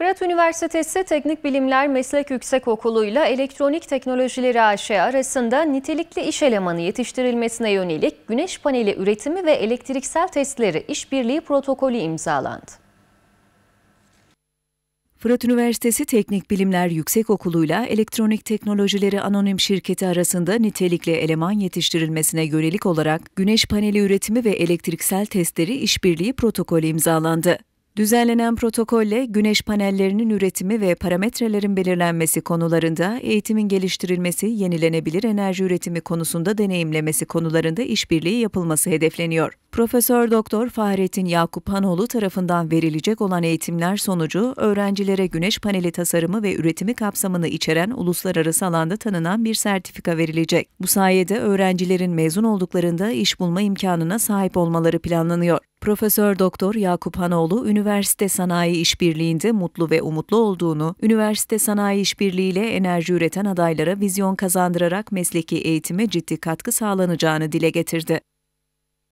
Fırat Üniversitesi Teknik Bilimler Meslek Yüksekokulu ile Elektronik Teknolojileri AŞ arasında nitelikli iş elemanı yetiştirilmesine yönelik güneş paneli üretimi ve elektriksel testleri işbirliği protokolü imzalandı. Fırat Üniversitesi Teknik Bilimler ile Elektronik Teknolojileri Anonim Şirketi arasında nitelikli eleman yetiştirilmesine yönelik olarak güneş paneli üretimi ve elektriksel testleri işbirliği protokolü imzalandı. Düzenlenen protokolle güneş panellerinin üretimi ve parametrelerin belirlenmesi konularında eğitimin geliştirilmesi, yenilenebilir enerji üretimi konusunda deneyimlemesi konularında işbirliği yapılması hedefleniyor. Profesör Doktor Fahrettin Yakup Hanoğlu tarafından verilecek olan eğitimler sonucu öğrencilere güneş paneli tasarımı ve üretimi kapsamını içeren uluslararası alanda tanınan bir sertifika verilecek. Bu sayede öğrencilerin mezun olduklarında iş bulma imkanına sahip olmaları planlanıyor. Profesör Doktor Yakup Hanoğlu, üniversite sanayi işbirliğinde mutlu ve umutlu olduğunu, üniversite sanayi işbirliği ile enerji üreten adaylara vizyon kazandırarak mesleki eğitime ciddi katkı sağlanacağını dile getirdi.